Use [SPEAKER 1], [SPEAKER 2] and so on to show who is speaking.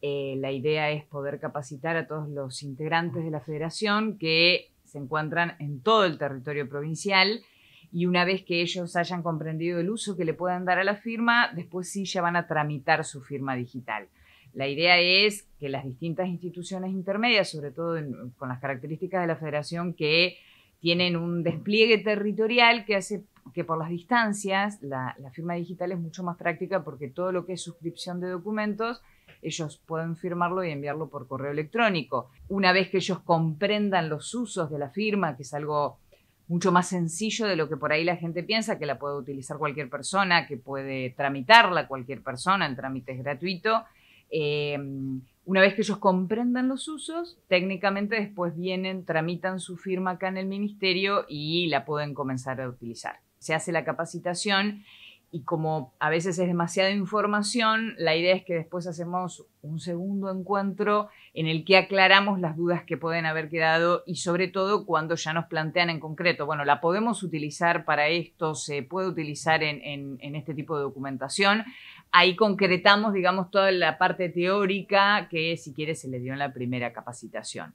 [SPEAKER 1] Eh, la idea es poder capacitar a todos los integrantes de la federación que se encuentran en todo el territorio provincial y una vez que ellos hayan comprendido el uso que le pueden dar a la firma, después sí ya van a tramitar su firma digital. La idea es que las distintas instituciones intermedias, sobre todo con las características de la federación que tienen un despliegue territorial que hace que por las distancias la firma digital es mucho más práctica porque todo lo que es suscripción de documentos ellos pueden firmarlo y enviarlo por correo electrónico. Una vez que ellos comprendan los usos de la firma, que es algo mucho más sencillo de lo que por ahí la gente piensa, que la puede utilizar cualquier persona, que puede tramitarla cualquier persona, en trámite es gratuito. Eh, una vez que ellos comprendan los usos, técnicamente después vienen, tramitan su firma acá en el ministerio y la pueden comenzar a utilizar. Se hace la capacitación y como a veces es demasiada información, la idea es que después hacemos un segundo encuentro en el que aclaramos las dudas que pueden haber quedado y sobre todo cuando ya nos plantean en concreto, bueno, la podemos utilizar para esto, se puede utilizar en, este tipo de documentación. Ahí concretamos, digamos, toda la parte teórica que si quiere se le dio en la primera capacitación.